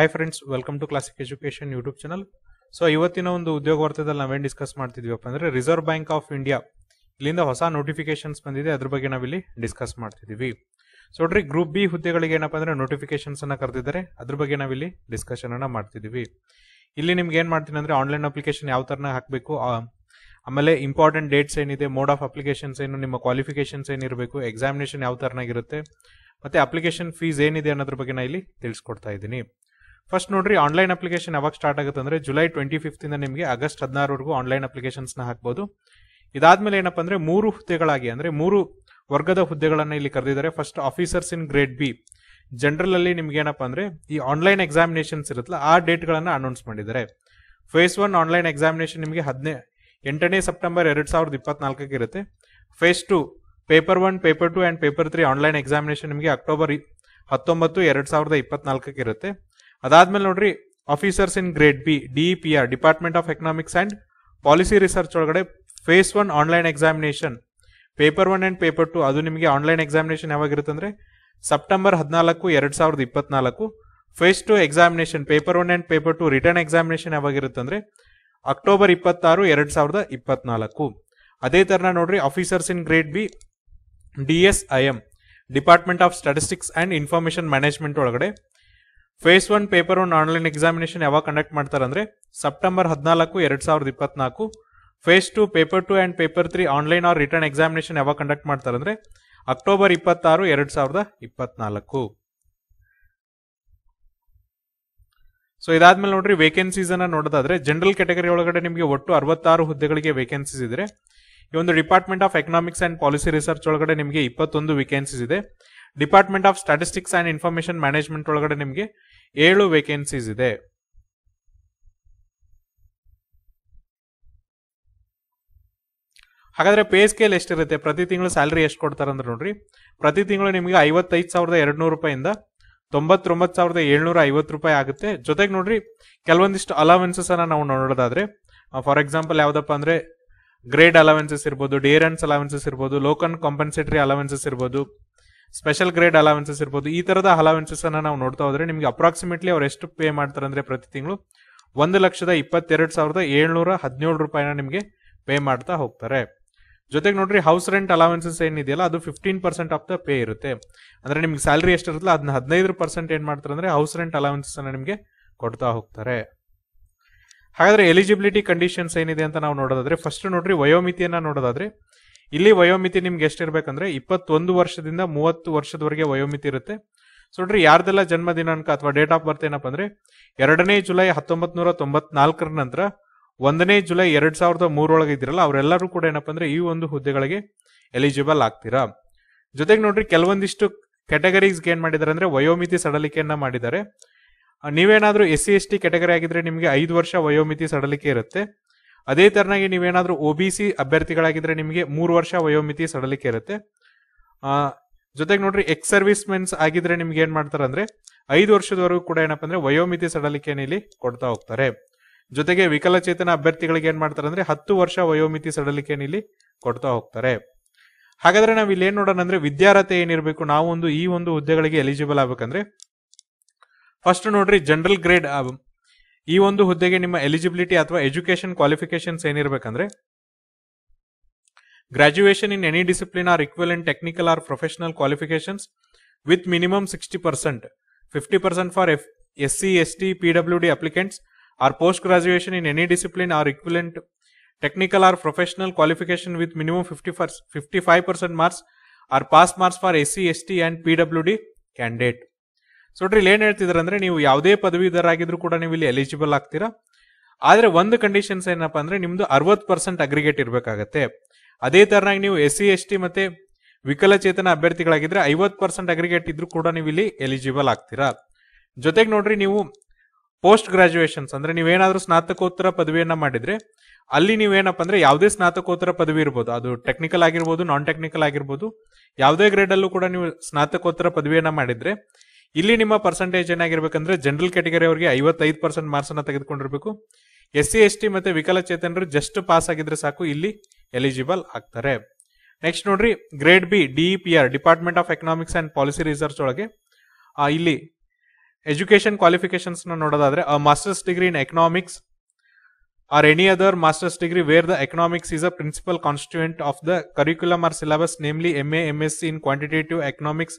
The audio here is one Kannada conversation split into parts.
Hi friends welcome to classic education YouTube channel so ಇವತ್ತಿನ ಒಂದು ಉದ್ಯೋಗ ವರ್ತದಲ್ಲಿ ನಾವೇನು ಡಿಸ್ಕಸ್ ಮಾಡ್ತಿದ್ವಿಪ್ಪ ಅಂದರೆ ರಿಸರ್ವ್ ಬ್ಯಾಂಕ್ ಆಫ್ ಇಂಡಿಯಾ ಇಲ್ಲಿಂದ ಹೊಸ ನೋಟಿಫಿಕೇಶನ್ಸ್ ಬಂದಿದೆ ಅದ್ರ ಬಗ್ಗೆ ನಾವಿಲ್ಲಿ ಡಿಸ್ಕಸ್ ಮಾಡ್ತಿದ್ದೀವಿ ಸೊ ನೋಡ್ರಿ ಗ್ರೂಪ್ ಬಿ ಹುದ್ದೆಗಳಿಗೆ ಏನಪ್ಪ ಅಂದರೆ ನೋಟಿಫಿಕೇಶನ್ಸ್ ಕರೆದಿದ್ದಾರೆ ಅದ್ರ ಬಗ್ಗೆ ನಾವಿಲ್ಲಿ ಡಿಸ್ಕಷನ್ ಅನ್ನ ಮಾಡ್ತಿದ್ದೀವಿ ಇಲ್ಲಿ ನಿಮ್ಗೆ ಏನು ಮಾಡ್ತೀನಿ ಅಂದರೆ ಆನ್ಲೈನ್ ಅಪ್ಲಿಕೇಶನ್ ಯಾವ ಥರನ ಹಾಕಬೇಕು ಆಮೇಲೆ ಇಂಪಾರ್ಟೆಂಟ್ ಡೇಟ್ಸ್ ಏನಿದೆ ಮೋಡ್ ಆಫ್ ಅಪ್ಲಿಕೇಶನ್ಸ್ ಏನು ನಿಮ್ಮ ಕ್ವಾಲಿಫಿಕೇಶನ್ಸ್ ಏನಿರಬೇಕು ಎಕ್ಸಾಮಿನೇಷನ್ ಯಾವ ಥರನಾಗಿರುತ್ತೆ ಮತ್ತು ಅಪ್ಲಿಕೇಶನ್ ಫೀಸ್ ಏನಿದೆ ಅನ್ನೋದ್ರ ಬಗ್ಗೆ ನಾನು ಇಲ್ಲಿ ತಿಳಿಸ್ಕೊಡ್ತಾ ಇದ್ದೀನಿ ಫಸ್ಟ್ ನೋಡ್ರಿ ಆನ್ಲೈನ್ ಅಪ್ಲಿಕೇಶನ್ ಯಾವಾಗ ಸ್ಟಾರ್ಟ್ ಆಗುತ್ತೆ ಅಂದ್ರೆ ಜುಲೈ ಟ್ವೆಂಟಿ ಇಂದ ನಿಮಗೆ ಆಗಸ್ಟ್ ಹದಿನಾರವರೆಗೂ ಆನ್ಲೈನ್ ಅಪ್ಲಿಕೇಶನ್ಸ್ನ ಹಾಕ್ಬೋದು ಇದಾದಮೇಲೆ ಏನಪ್ಪ ಅಂದರೆ ಮೂರು ಹುದ್ದೆಗಳಾಗಿ ಅಂದರೆ ಮೂರು ವರ್ಗದ ಹುದ್ದೆಗಳನ್ನು ಇಲ್ಲಿ ಕರೆದಿದ್ದಾರೆ first officers in grade B ಅಲ್ಲಿ ನಿಮ್ಗೆ ಏನಪ್ಪಾ ಅಂದ್ರೆ ಈ ಆನ್ಲೈನ್ ಎಕ್ಸಾಮಿನೇಷನ್ಸ್ ಇರುತ್ತಲ್ಲ ಆ ಡೇಟ್ಗಳನ್ನು ಅನೌನ್ಸ್ ಮಾಡಿದ್ದಾರೆ ಫೇಸ್ ಒನ್ ಆನ್ಲೈನ್ ಎಕ್ಸಾಮಿನೇಷನ್ ನಿಮಗೆ ಹದಿನೇ ಎಂಟನೇ ಸೆಪ್ಟೆಂಬರ್ ಎರಡು ಸಾವಿರದ ಇಪ್ಪತ್ನಾಲ್ಕಕ್ಕೆ ಇರುತ್ತೆ phase two paper one paper two and paper three online examination ನಿಮಗೆ ಅಕ್ಟೋಬರ್ ಹತ್ತೊಂಬತ್ತು ಎರಡು ಸಾವಿರದ ಇಪ್ಪತ್ನಾಲ್ಕಕ್ಕೆ ಇರುತ್ತೆ ಅದಾದ್ಮೇಲೆ ನೋಡ್ರಿ officers in grade B D E R department of economics and policy research ಒಳಗಡೆ phase one online examination paper one and paper two ಅದು ನಿಮಗೆ ಆನ್ಲೈನ್ ಎಕ್ಸಾಮಿನೇಷನ್ ಯಾವಾಗಿರುತ್ತಂದ್ರೆ ಅಂದ್ರೆ ಸೆಪ್ಟೆಂಬರ್ ಹದಿನಾಲ್ಕು ಎರಡು ಸಾವಿರದ ಇಪ್ಪತ್ನಾಲ್ಕು phase two examination paper one and paper two written examination ಯಾವಾಗಿರುತ್ತಂದ್ರೆ ಅಂದ್ರೆ ಅಕ್ಟೋಬರ್ ಇಪ್ಪತ್ತಾರು ಎರಡು ಸಾವಿರದ ಇಪ್ಪತ್ನಾಲ್ಕು ಅದೇ ಥರನ ನೋಡ್ರಿ officers in grade B D S I M department of statistics and information management ಒಳಗಡೆ phase one paper one online examination ಯಾವಾಗ ಕಂಡಕ್ಟ್ ಮಾಡ್ತಾರೆ ಅಂದರೆ ಸೆಪ್ಟೆಂಬರ್ ಹದಿನಾಲ್ಕು ಎರಡ್ ಸಾವಿರದ ಇಪ್ಪತ್ನಾಲ್ಕು phase two paper two and paper three online or written examination ಯಾವಾಗ ಕಂಡಕ್ಟ್ ಮಾಡ್ತಾರೆ ಅಂದ್ರೆ ಅಕ್ಟೋಬರ್ ಇಪ್ಪತ್ತಾರು ಎರಡ್ ಸಾವಿರದ ಇಪ್ಪತ್ನಾಲ್ಕು ಸೊ ಇದಾದ್ಮೇಲೆ ನೋಡ್ರಿ ವೇಕೆನ್ಸೀಸ್ ಅನ್ನ ನೋಡೋದಾದ್ರೆ ಜನರಲ್ ಕ್ಯಾಟಗರಿ ಒಳಗಡೆ ನಿಮಗೆ ಒಟ್ಟು ಅರವತ್ತಾರು ಹುದ್ದೆಗಳಿಗೆ ವೇಕೆನ್ಸೀಸ್ ಇದ್ರೆ ಈ ಒಂದು department of economics and policy research ಒಳಗಡೆ ನಿಮಗೆ ಇಪ್ಪತ್ತೊಂದು ವೇಕೆನ್ಸೀಸ್ ಇದೆ department of statistics and information management ಒಳಗಡೆ ನಿಮಗೆ ಏಳು ವೇಕೆನ್ಸೀಸ್ ಇದೆ ಹಾಗಾದ್ರೆ ಪೇ ಸ್ಕೇಲ್ ಎಷ್ಟಿರುತ್ತೆ ಪ್ರತಿ ತಿಂಗಳು ಸ್ಯಾಲ್ರಿ ಎಷ್ಟು ಕೊಡ್ತಾರೆ ಅಂದ್ರೆ ನೋಡ್ರಿ ಪ್ರತಿ ತಿಂಗಳು ನಿಮಗೆ ಐವತ್ತೈದು ಸಾವಿರದ ಎರಡುನೂರು ರೂಪಾಯಿಂದ ತೊಂಬತ್ತೊಂಬತ್ತು ಸಾವಿರದ ಏಳ್ನೂರ ಐವತ್ತು ರೂಪಾಯಿ ಆಗುತ್ತೆ ಜೊತೆಗೆ ನೋಡ್ರಿ ಕೆಲವೊಂದಿಷ್ಟು ಅಲವೆನ್ಸಸ್ ಅನ್ನ ನಾವು ನೋಡೋದಾದ್ರೆ ಫಾರ್ ಎಕ್ಸಾಂಪಲ್ ಯಾವ್ದಪ್ಪ ಅಂದ್ರೆ ಗ್ರೇಡ್ ಅಲವೆನ್ಸಸ್ ಇರ್ಬೋದು ಡೇರೆನ್ಸ್ ಅಲವೆನ್ಸಸ್ ಇರ್ಬೋದು ಲೋಕನ್ ಕಾಂಪನ್ಸೇಟರಿ ಅಲವೆನ್ಸಸ್ ಇರ್ಬೋದು ಸ್ಪೆಷಲ್ ಗ್ರೇಡ್ ಅಲಾವೆನ್ಸಸ್ ಇರ್ಬೋದು ಈ ತರದ ಅಲಾವೆನ್ಸಸ್ ಅನ್ನ ನಾವು ನೋಡ್ತಾ ಹೋದ್ರೆ ನಿಮಗೆ ಅಪ್ರಾಕ್ಸಿಮೇಟ್ಲಿ ಅವ್ರು ಎಷ್ಟು ಪೇ ಮಾಡ್ತಾರೆ ಅಂದ್ರೆ ಪ್ರತಿ ತಿಂಗಳು ಒಂದು ಲಕ್ಷದ ಇಪ್ಪತ್ತೆರಡು ಸಾವಿರದ ಏಳ್ನೂರ ಹದಿನೇಳು ರೂಪಾಯಿನ ನಿಮಗೆ ಪೇ ಮಾಡ್ತಾ ಹೋಗ್ತಾರೆ ಜೊತೆಗೆ ನೋಡ್ರಿ ಹೌಸ್ ರೆಂಟ್ ಅಲಾವೆನ್ಸಸ್ ಏನಿದೆಯಲ್ಲ ಅದು fifteen percent of the pay ಇರುತ್ತೆ ಅಂದ್ರೆ ನಿಮ್ಗೆ ಸ್ಯಾಲ್ರಿ ಎಷ್ಟಿರುತ್ತಲ್ಲ ಅದನ್ನ ಹದಿನೈದು ಪರ್ಸೆಂಟ್ ಏನ್ ಮಾಡ್ತಾರೆ ಅಂದ್ರೆ ಹೌಸ್ ರೆಂಟ್ ಅಲಾವೆನ್ಸಸ್ ಅನ್ನ ನಿಮಗೆ ಕೊಡ್ತಾ ಹೋಗ್ತಾರೆ ಹಾಗಾದ್ರೆ ಎಲಿಜಿಬಿಲಿಟಿ ಕಂಡೀಷನ್ಸ್ ಏನಿದೆ ಅಂತ ನಾವು ನೋಡೋದಾದ್ರೆ ಫಸ್ಟ್ ನೋಡ್ರಿ ವಯೋಮಿತಿಯನ್ನ ನೋಡೋದಾದ್ರೆ ಇಲ್ಲಿ ವಯೋಮಿತಿ ನಿಮ್ಗೆ ಎಷ್ಟಿರ್ಬೇಕಂದ್ರೆ ಇಪ್ಪತ್ತೊಂದು ವರ್ಷದಿಂದ ಮೂವತ್ತು ವರ್ಷದವರೆಗೆ ವಯೋಮಿತಿ ಇರುತ್ತೆ ನೋಡ್ರಿ ಯಾರ್ದೆಲ್ಲ ಜನ್ಮ ದಿನಾಂಕ ಅಥವಾ ಡೇಟ್ ಆಫ್ ಬರ್ತ್ ಏನಪ್ಪ ಅಂದ್ರೆ ಎರಡನೇ ಜುಲೈ ಹತ್ತೊಂಬತ್ ನೂರ ತೊಂಬತ್ನಾಲ್ಕರ ನಂತರ ಒಂದನೇ ಜುಲೈ ಎರಡ್ ಸಾವಿರದ ಮೂರೊಳಗೆ ಇದ್ದಿರಲ್ಲ ಅವರೆಲ್ಲರೂ ಕೂಡ ಏನಪ್ಪ ಅಂದ್ರೆ ಈ ಒಂದು ಹುದ್ದೆಗಳಿಗೆ ಎಲಿಜಿಬಲ್ ಆಗ್ತೀರಾ ಜೊತೆಗೆ ನೋಡ್ರಿ ಕೆಲವೊಂದಿಷ್ಟು ಕ್ಯಾಟಗರೀಸ್ಗೆ ಏನ್ ಮಾಡಿದ್ದಾರೆ ಅಂದ್ರೆ ವಯೋಮಿತಿ ಸಡಲಿಕೆಯನ್ನ ಮಾಡಿದ್ದಾರೆ ನೀವೇನಾದ್ರೂ S C S T category ಆಗಿದ್ರೆ ನಿಮಗೆ ಐದು ವರ್ಷ ವಯೋಮಿತಿ ಸಡಲಿಕೆ ಇರುತ್ತೆ ಅದೇ ತರನಾಗಿ ನೀವೇನಾದರೂ ಒ ಬಿ ಸಿ ಅಭ್ಯರ್ಥಿಗಳಾಗಿದ್ರೆ ನಿಮಗೆ ಮೂರು ವರ್ಷ ವಯೋಮಿತಿ ಸಡಲಿಕೆ ಇರುತ್ತೆ ಜೊತೆಗೆ ನೋಡ್ರಿ ಎಕ್ಸ್ ಸರ್ವಿಸ್ ಮೆನ್ಸ್ ಆಗಿದ್ರೆ ನಿಮ್ಗೆ ಏನ್ ಮಾಡ್ತಾರೆ ಅಂದ್ರೆ ಐದು ವರ್ಷದವರೆಗೂ ಕೂಡ ಏನಪ್ಪ ಅಂದ್ರೆ ವಯೋಮಿತಿ ಸಡಲಿಕೆ ಇಲ್ಲಿ ಕೊಡ್ತಾ ಹೋಗ್ತಾರೆ ಜೊತೆಗೆ ವಿಕಲಚೇತನ ಅಭ್ಯರ್ಥಿಗಳಿಗೆ ಏನ್ ಮಾಡ್ತಾರೆ ಅಂದ್ರೆ ಹತ್ತು ವರ್ಷ ವಯೋಮಿತಿ ಸಡಲಿಕೆ ಇಲ್ಲಿ ಕೊಡ್ತಾ ಹೋಗ್ತಾರೆ ಹಾಗಾದ್ರೆ ನಾವ್ ಇಲ್ಲಿ ಏನ್ ನೋಡೋಣ ಅಂದ್ರೆ ವಿದ್ಯಾರ್ಹತೆ ಏನಿರಬೇಕು ನಾವು ಒಂದು ಈ ಒಂದು ಹುದ್ದೆಗಳಿಗೆ ಎಲಿಜಿಬಲ್ ಆಗ್ಬೇಕಂದ್ರೆ ಫಸ್ಟ್ ನೋಡ್ರಿ ಜನರಲ್ ಗ್ರೇಡ್ ಈ ಒಂದು ಹುದ್ದೆಗೆ ನಿಮ್ಮ ಎಲಿಜಿಬಿಲಿಟಿ ಅಥವಾ ಎಜುಕೇಶನ್ ಕ್ವಾಲಿಫಿಕೇಶನ್ಸ್ ಏನಿರಬೇಕಂದ್ರೆ graduation in any discipline or equal technical or professional qualifications with minimum sixty percent fifty percent for F S C S T P W D applicants or post graduation in any discipline or equivalent technical or professional qualification with minimum fifty fifty five percent marks or pass marks for S C S T and P W D candidate so ಇಲ್ಲಿ ಏನ್ ಹೇಳ್ತಿದಾರೆ ಅಂದ್ರೆ ನೀವು ಯಾವುದೇ ಪದವೀಧರಾಗಿದ್ರು ಕೂಡ ನೀವು ಇಲ್ಲಿ ಎಲಿಜಿಬಲ್ ಆಗ್ತೀರಾ ಆದ್ರೆ ಒಂದು ಕಂಡೀಷನ್ಸ್ ಏನಪ್ಪಾ ಅಂದ್ರೆ ನಿಮ್ದು ಅರವತ್ತು ಪರ್ಸೆಂಟ್ ಅಗ್ರಿಗೇಟ್ ಇರಬೇಕಾಗತ್ತೆ ಅದೇ ತರನಾಗಿ ನೀವು ಎಸ್ ಸಿ ಎಸ್ ಟಿ ಮತ್ತೆ ವಿಕಲಚೇತನ ಅಭ್ಯರ್ಥಿಗಳಾಗಿದ್ರೆ ಐವತ್ ಪರ್ಸೆಂಟ್ ಅಗ್ರಿಗೇಟ್ ಇದ್ರೂ ಕೂಡ ನೀವು ಇಲ್ಲಿ ಎಲಿಜಿಬಲ್ ಆಗ್ತೀರಾ ಜೊತೆಗೆ ನೋಡ್ರಿ ನೀವು ಪೋಸ್ಟ್ ಗ್ರಾಜುಯೇಷನ್ಸ್ ಅಂದ್ರೆ ನೀವೇನಾದ್ರೂ ಸ್ನಾತಕೋತ್ತರ ಪದವಿಯನ್ನ ಮಾಡಿದ್ರೆ ಅಲ್ಲಿ ನೀವೇನಪ್ಪ ಅಂದ್ರೆ ಯಾವುದೇ ಸ್ನಾತಕೋತ್ತರ ಪದವಿ ಇರ್ಬೋದು ಅದು ಟೆಕ್ನಿಕಲ್ ಆಗಿರ್ಬೋದು ನಾನ್ ಟೆಕ್ನಿಕಲ್ ಆಗಿರ್ಬೋದು ಯಾವುದೇ ಗ್ರೇಡಲ್ಲೂ ಅಲ್ಲೂ ಕೂಡ ನೀವು ಸ್ನಾತಕೋತ್ತರ ಪದವಿಯನ್ನ ಮಾಡಿದ್ರೆ ಇಲ್ಲಿ ನಿಮ್ಮ ಪರ್ಸೆಂಟೇಜ್ ಏನಾಗಿರ್ಬೇಕಂದ್ರೆ ಜನರಲ್ ಕ್ಯಾಟಗರಿ ಅವರಿಗೆ ಐವತ್ತೈದು ಪರ್ಸೆಂಟ್ ಮಾರ್ಕ್ಸ್ ಅನ್ನ ತೆಗೆದುಕೊಂಡಿರ್ಬೇಕು ಎಸ್ ಸಿ ಎಸ್ ಟಿ ಮತ್ತೆ ವಿಕಲಚೇತನರು ಜಸ್ಟ್ ಪಾಸ್ ಆಗಿದ್ರೆ ಸಾಕು ಇಲ್ಲಿ ಎಲಿಜಿಬಲ್ ಆಗ್ತಾರೆ ನೆಕ್ಸ್ಟ್ ನೋಡ್ರಿ grade B D P R department of economics and policy research ಒಳಗೆ ಇಲ್ಲಿ ಎಜುಕೇಶನ್ ಕ್ವಾಲಿಫಿಕೇಶನ್ಸ್ ನೋಡೋದಾದ್ರೆ a masters degree in economics or any other masters degree where the economics is a principal constituent of the curriculum or syllabus namely M A M S C in quantitative economics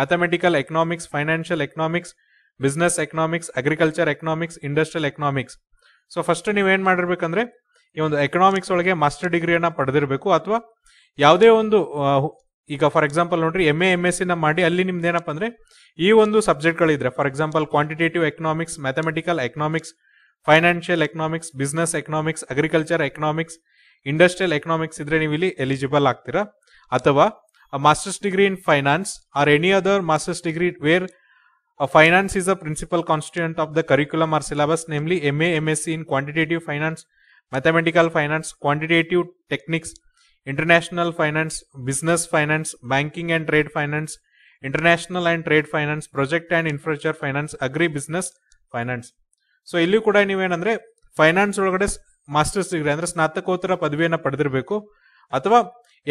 mathematical economics financial economics business economics agriculture economics industrial economics so first ನೀವೇನು ಮಾಡಿರ್ಬೇಕಂದ್ರೆ ಈ ಒಂದು ಎಕನಾಮಿಕ್ಸ್ ಒಳಗೆ ಮಾಸ್ಟರ್ ಡಿಗ್ರಿಯನ್ನು ಪಡೆದಿರಬೇಕು ಅಥವಾ ಯಾವುದೇ ಒಂದು ಈಗ ಫಾರ್ ಎಕ್ಸಾಂಪಲ್ ನೋಡ್ರಿ ಎಮ್ ಎ ಎಮ್ ಎಸ್ ಸಿನ ಮಾಡಿ ಅಲ್ಲಿ ನಿಮ್ದು ಏನಪ್ಪ ಅಂದ್ರೆ ಈ ಒಂದು ಸಬ್ಜೆಕ್ಟ್ಗಳಿದ್ರೆ for example quantitative economics mathematical economics financial economics business economics agriculture economics industrial economics ಇದ್ರೆ ನೀವು ಇಲ್ಲಿ ಎಲಿಜಿಬಲ್ ಆಗ್ತೀರಾ ಅಥವಾ a master's degree in finance or any other master's degree where a finance is a principal constituent of the curriculum or syllabus, namely MA, MSc in quantitative finance, mathematical finance, quantitative techniques, international finance, business finance, banking and trade finance, international and trade finance, project and infrastructure finance, agri business finance so ಇಲ್ಲಿ ಕೂಡ ನೀವೇನಂದ್ರೆ ಫೈನಾನ್ಸ್ ಒಳಗಡೆ ಮಾಸ್ಟರ್ಸ್ ಡಿಗ್ರಿ ಅಂದ್ರೆ ಸ್ನಾತಕೋತ್ತರ ಪದವಿಯನ್ನು ಪಡೆದಿರಬೇಕು ಅಥವಾ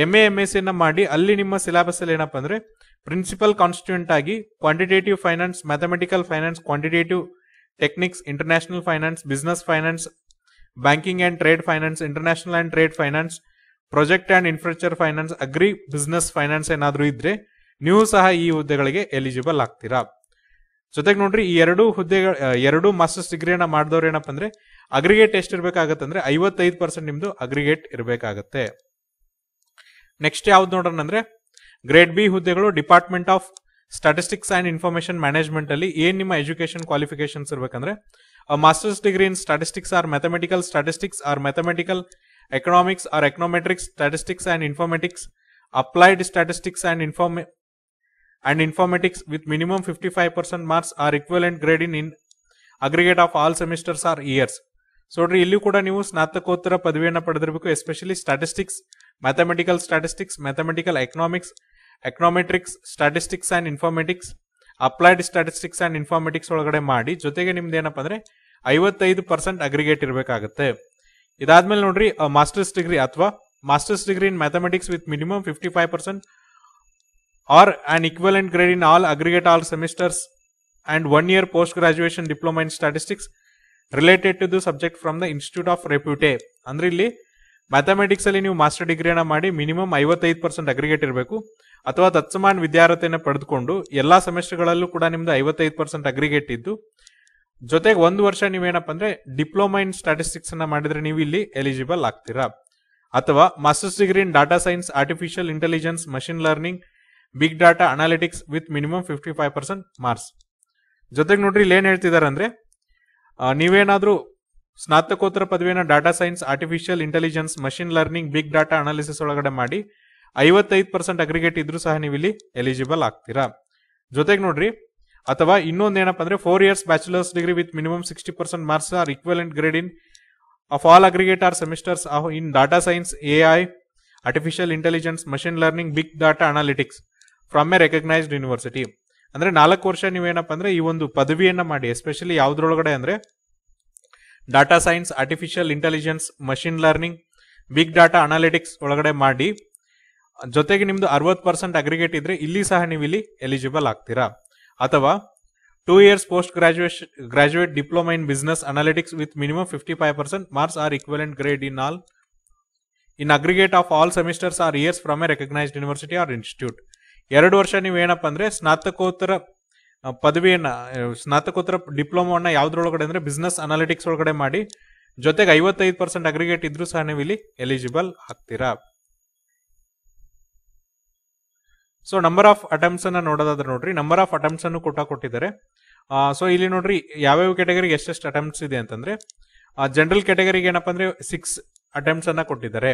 ಎಮ್ ಎ ಎಮ್ ಎಸ್ ಸಿನ ಮಾಡಿ ಅಲ್ಲಿ ನಿಮ್ಮ ಸಿಲೆಬಸ್ ಅಲ್ಲಿ ಏನಪ್ಪ ಅಂದ್ರೆ ಪ್ರಿನ್ಸಿಪಲ್ ಕಾನ್ಸ್ಟಿಟ್ಯೂಂಟ್ ಆಗಿ quantitative finance mathematical finance quantitative techniques international finance business finance banking and trade finance international and trade finance project and infrastructure finance agri business finance ಏನಾದರೂ ಇದ್ರೆ ನೀವು ಸಹ ಈ ಹುದ್ದೆಗಳಿಗೆ ಎಲಿಜಿಬಲ್ ಆಗ್ತೀರಾ ಜೊತೆಗೆ ನೋಡ್ರಿ ಈ ಎರಡು ಹುದ್ದೆಗಳ ಎರಡು ಮಾಸ್ಟರ್ಸ್ ಡಿಗ್ರಿಯನ್ನ ಮಾಡಿದವ್ರು ಏನಪ್ಪ ಅಂದ್ರೆ ಅಗ್ರಿಗೇಟ್ ಎಷ್ಟು ಇರಬೇಕಾಗತ್ತೆ ಅಂದ್ರೆ ಐವತ್ತೈದು ಪರ್ಸೆಂಟ್ ನಿಮ್ದು ಅಗ್ರಿಗೇಟ್ ಇರಬೇಕಾಗತ್ತೆ ನೆಕ್ಸ್ಟ್ ಯಾವ್ದು ನೋಡೋಣ ಅಂದ್ರೆ ಗ್ರೇಡ್ ಬಿ ಹುದ್ದೆಗಳು department of statistics and information management ಅಲ್ಲಿ ಏನು ನಿಮ್ಮ ಎಜುಕೇಶನ್ ಕ್ವಾಲಿಫಿಕೇಶನ್ಸ್ ಇರಬೇಕಂದ್ರೆ masters degree in statistics or mathematical statistics or mathematical economics or econometrics statistics and informatics applied statistics and ಇನ್ಫಾರ್ಮೆ and informatics with minimum fifty five percent marks or equivalent grade in in aggregate of all semesters or years so ನೋಡ್ರಿ ಇಲ್ಲಿ ಕೂಡ ನೀವು ಸ್ನಾತಕೋತ್ತರ ಪದವಿಯನ್ನು ಪಡೆದಿರಬೇಕು especially statistics mathematical statistics mathematical economics econometrics statistics and informatics applied statistics and informatics ಒಳಗಡೆ ಮಾಡಿ ಜೊತೆಗೆ ನಿಮ್ದು ಏನಪ್ಪ ಅಂದರೆ ಐವತ್ತೈದು ಪರ್ಸೆಂಟ್ ಅಗ್ರಿಗೇಟ್ ಇರಬೇಕಾಗುತ್ತೆ ಇದಾದ್ಮೇಲೆ ನೋಡ್ರಿ ಮಾಸ್ಟರ್ಸ್ ಡಿಗ್ರಿ ಅಥವಾ masters degree in mathematics with minimum fifty five percent or and equivalent grade in all aggregate all semesters and one year post graduation diploma in statistics related to the subject from the institute of repute ಅಂದ್ರೆ ಇಲ್ಲಿ ಮ್ಯಾಥಮೆಟಿಕ್ಸ್ ಅಲ್ಲಿ ನೀವು ಮಾಸ್ಟರ್ ಡಿಗ್ರಿಯನ್ನ ಮಾಡಿ ಮಿನಿಮಮ್ ಐವತ್ತೈದು ಪರ್ಸೆಂಟ್ ಅಗ್ರಿಗೇಟ್ ಇರಬೇಕು ಅಥವಾ ತತ್ಸಮಾನ್ ವಿದ್ಯಾರ್ಹತೆಯನ್ನು ಪಡೆದುಕೊಂಡು ಎಲ್ಲಾ ಸೆಮಿಸ್ಟರ್ಗಳಲ್ಲೂ ಕೂಡ ನಿಮ್ದು ಐವತ್ತೈದು ಪರ್ಸೆಂಟ್ ಅಗ್ರಿಗೇಟ್ ಇದ್ದು ಜೊತೆಗೆ ಒಂದು ವರ್ಷ ನೀವೇನಪ್ಪ ಅಂದ್ರೆ ಡಿಪ್ಲೊಮಾ ಇನ್ ಸ್ಟಾಟಿಸ್ಟಿಕ್ಸ್ ಅನ್ನ ಮಾಡಿದ್ರೆ ನೀವು ಇಲ್ಲಿ ಎಲಿಜಿಬಲ್ ಆಗ್ತೀರಾ ಅಥವಾ masters degree in data science artificial intelligence machine learning big data analytics with minimum fifty five percent marks ಜೊತೆಗೆ ನೋಡ್ರಿ ಇಲ್ಲಿ ಏನು ಹೇಳ್ತಿದ್ದಾರೆ ಅಂದ್ರೆ ನೀವೇನಾದರೂ ಸ್ನಾತಕೋತ್ತರ ಪದವಿಯನ್ನು data science artificial intelligence machine learning big data analysis ಒಳಗಡೆ ಮಾಡಿ ಐವತ್ತೈದು ಪರ್ಸೆಂಟ್ ಅಗ್ರಿಗೇಟ್ ಇದ್ರೂ ಸಹ ನೀವು ಇಲ್ಲಿ ಎಲಿಜಿಬಲ್ ಆಗ್ತೀರಾ ಜೊತೆಗೆ ನೋಡ್ರಿ ಅಥವಾ ಏನಪ್ಪ ಅಂದ್ರೆ four years bachelors degree with minimum sixty percent marks or equivalent grade in of all aggregate or semesters in data science A I artificial intelligence machine learning big data analytics from a recognised university ಅಂದ್ರೆ ನಾಲ್ಕು ವರ್ಷ ನೀವೇನಪ್ಪ ಅಂದ್ರೆ ಈ ಒಂದು ಪದವಿಯನ್ನ ಮಾಡಿ ಎಸ್ಪೆಷಲಿ ಯಾವ್ದ್ರೊಳಗಡೆ ಅಂದ್ರೆ data science artificial intelligence machine learning big data analytics ಒಳಗಡೆ ಮಾಡಿ ಜೊತೆಗೆ ನಿಮ್ದು ಅರವತ್ತು ಪರ್ಸೆಂಟ್ ಅಗ್ರಿಗೇಟ್ ಇದ್ರೆ ಇಲ್ಲಿ ಸಹ ನೀವು ಇಲ್ಲಿ ಎಲಿಜಿಬಲ್ ಆಗ್ತೀರಾ ಅಥವಾ two years post graduation graduate diploma in business analytics with minimum fifty five percent marks or equivalent grade in all in aggregate of all semesters or years from a recognised university or institute ಎರಡು ವರ್ಷ ನೀವು ಏನಪ್ಪ ಅಂದ್ರೆ ಸ್ನಾತಕೋತ್ತರ ಪದವಿಯನ್ನ ಸ್ನಾತಕೋತ್ತರ ಡಿಪ್ಲೊಮಾವನ್ನ ಯಾವ್ದ್ರೊಳಗಡೆ ಅಂದ್ರೆ ಬಿಸ್ನೆಸ್ ಅನಾಲಿಟಿಕ್ಸ್ ಒಳಗಡೆ ಮಾಡಿ ಜೊತೆಗೆ ಐವತ್ತೈದು ಪರ್ಸೆಂಟ್ ಅಗ್ರಿಗೇಟ್ ಇದ್ರೂ ಸಹ ನೀವು ಇಲ್ಲಿ ಎಲಿಜಿಬಲ್ ಆಗ್ತೀರಾ ಸೊ ನಂಬರ್ ಆಫ್ ಅಟೆಂಪ್ಸ್ ಅನ್ನ ನೋಡೋದಾದ್ರೆ ನೋಡ್ರಿ ನಂಬರ್ ಆಫ್ ಅಟೆಂಪ್ಸ್ ಅನ್ನು ಕೂಡ ಕೊಟ್ಟಿದ್ದಾರೆ ಸೊ ಇಲ್ಲಿ ನೋಡ್ರಿ ಯಾವ್ಯಾವ ಕ್ಯಾಟಗರಿಗೆ ಎಷ್ಟೆಷ್ಟು ಅಟೆಂಪ್ಟ್ಸ್ ಇದೆ ಅಂತಂದ್ರೆ ಜನರಲ್ ಕ್ಯಾಟಗರಿಗೆ ಏನಪ್ಪಾ ಅಂದ್ರೆ ಸಿಕ್ಸ್ ಅಟೆಂಪ್ಸ್ ಅನ್ನ ಕೊಟ್ಟಿದ್ದಾರೆ